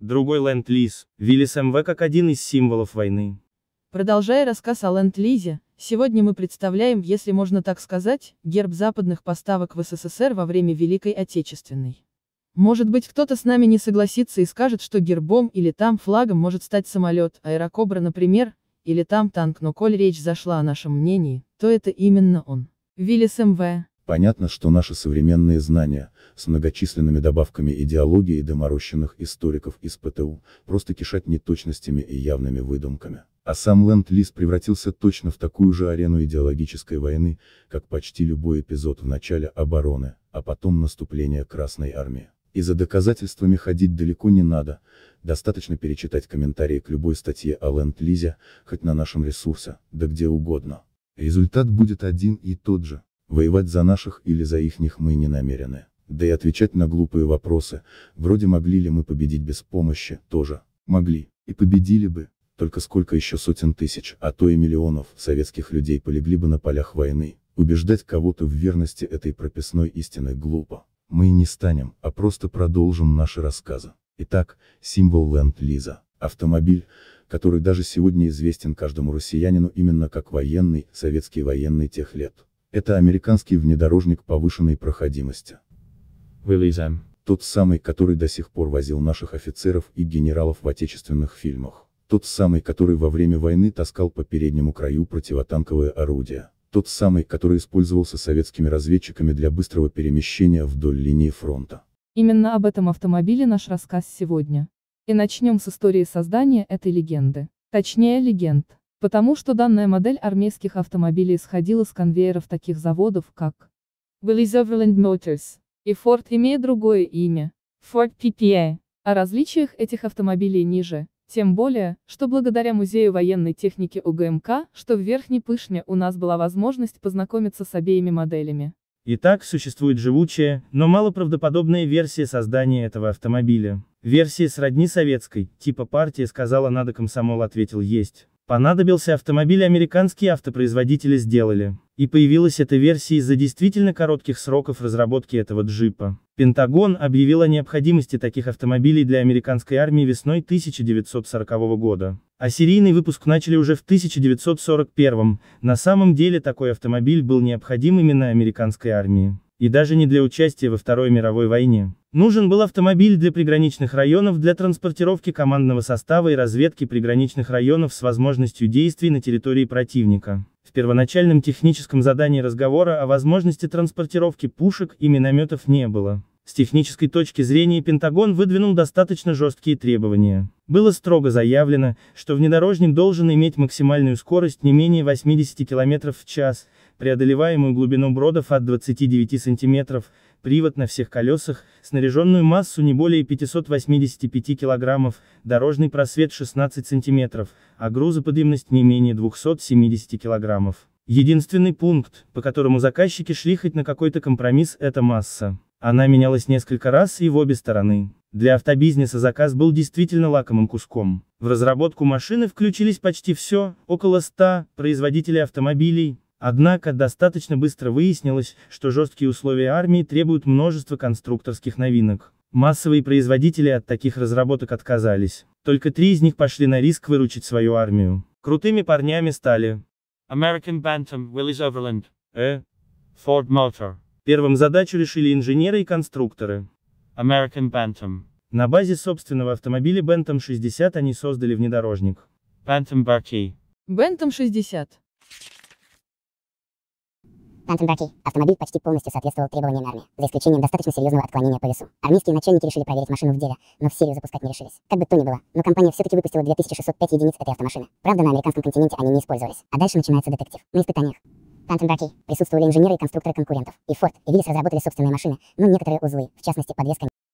Другой ленд-лиз, Виллис МВ как один из символов войны. Продолжая рассказ о ленд-лизе, сегодня мы представляем, если можно так сказать, герб западных поставок в СССР во время Великой Отечественной. Может быть кто-то с нами не согласится и скажет, что гербом или там флагом может стать самолет, аэрокобра, например, или там танк, но коль речь зашла о нашем мнении, то это именно он. Виллис МВ. Понятно, что наши современные знания, с многочисленными добавками идеологии и доморощенных историков из ПТУ, просто кишат неточностями и явными выдумками. А сам Ленд-Лиз превратился точно в такую же арену идеологической войны, как почти любой эпизод в начале обороны, а потом наступление Красной Армии. И за доказательствами ходить далеко не надо, достаточно перечитать комментарии к любой статье о Ленд-Лизе, хоть на нашем ресурсе, да где угодно. Результат будет один и тот же. Воевать за наших или за ихних мы не намерены. Да и отвечать на глупые вопросы, вроде могли ли мы победить без помощи, тоже. Могли. И победили бы. Только сколько еще сотен тысяч, а то и миллионов, советских людей полегли бы на полях войны. Убеждать кого-то в верности этой прописной истины глупо. Мы и не станем, а просто продолжим наши рассказы. Итак, символ Ленд-Лиза. Автомобиль, который даже сегодня известен каждому россиянину именно как военный, советский военный тех лет. Это американский внедорожник повышенной проходимости. Вылезаем. Тот самый, который до сих пор возил наших офицеров и генералов в отечественных фильмах. Тот самый, который во время войны таскал по переднему краю противотанковое орудие. Тот самый, который использовался советскими разведчиками для быстрого перемещения вдоль линии фронта. Именно об этом автомобиле наш рассказ сегодня. И начнем с истории создания этой легенды. Точнее легенд. Потому что данная модель армейских автомобилей исходила с конвейеров таких заводов, как Willesoverland Motors и Ford, имея другое имя – Ford PPA. О различиях этих автомобилей ниже, тем более, что благодаря Музею военной техники УГМК, что в Верхней Пышме у нас была возможность познакомиться с обеими моделями. Итак, существует живучая, но малоправдоподобная версия создания этого автомобиля. Версия сродни советской, типа партия сказала надо комсомол ответил есть. Понадобился автомобиль американские автопроизводители сделали. И появилась эта версия из-за действительно коротких сроков разработки этого джипа. Пентагон объявил о необходимости таких автомобилей для американской армии весной 1940 года. А серийный выпуск начали уже в 1941, на самом деле такой автомобиль был необходим именно американской армии и даже не для участия во Второй мировой войне. Нужен был автомобиль для приграничных районов для транспортировки командного состава и разведки приграничных районов с возможностью действий на территории противника. В первоначальном техническом задании разговора о возможности транспортировки пушек и минометов не было. С технической точки зрения Пентагон выдвинул достаточно жесткие требования. Было строго заявлено, что внедорожник должен иметь максимальную скорость не менее 80 км в час, преодолеваемую глубину бродов от 29 сантиметров, привод на всех колесах, снаряженную массу не более 585 килограммов, дорожный просвет 16 сантиметров, а грузоподъемность не менее 270 килограммов. Единственный пункт, по которому заказчики шли хоть на какой-то компромисс, это масса. Она менялась несколько раз и в обе стороны. Для автобизнеса заказ был действительно лакомым куском. В разработку машины включились почти все, около 100, производителей автомобилей, Однако достаточно быстро выяснилось, что жесткие условия армии требуют множества конструкторских новинок. Массовые производители от таких разработок отказались. Только три из них пошли на риск выручить свою армию. Крутыми парнями стали American Bantam, Willys Overland, э, Ford Motor. Первым задачу решили инженеры и конструкторы. American Bantam. На базе собственного автомобиля Bantam 60 они создали внедорожник. Bantam Barkey. Bantam 60. Танценбаки. Автомобиль почти полностью соответствовал требованиям армии, за исключением достаточно серьезного отклонения по весу. Армейские начальники решили проверить машину в деле, но в серию запускать не решились. Как бы то ни было, но компания все-таки выпустила 2605 единиц этой автомашины. Правда, на американском континенте они не использовались. А дальше начинается детектив. На испытаниях. Танценбаки. Присутствовали инженеры и конструкторы конкурентов. И Форд и Виллис разработали собственные машины, но ну, некоторые узлы, в частности подвеска,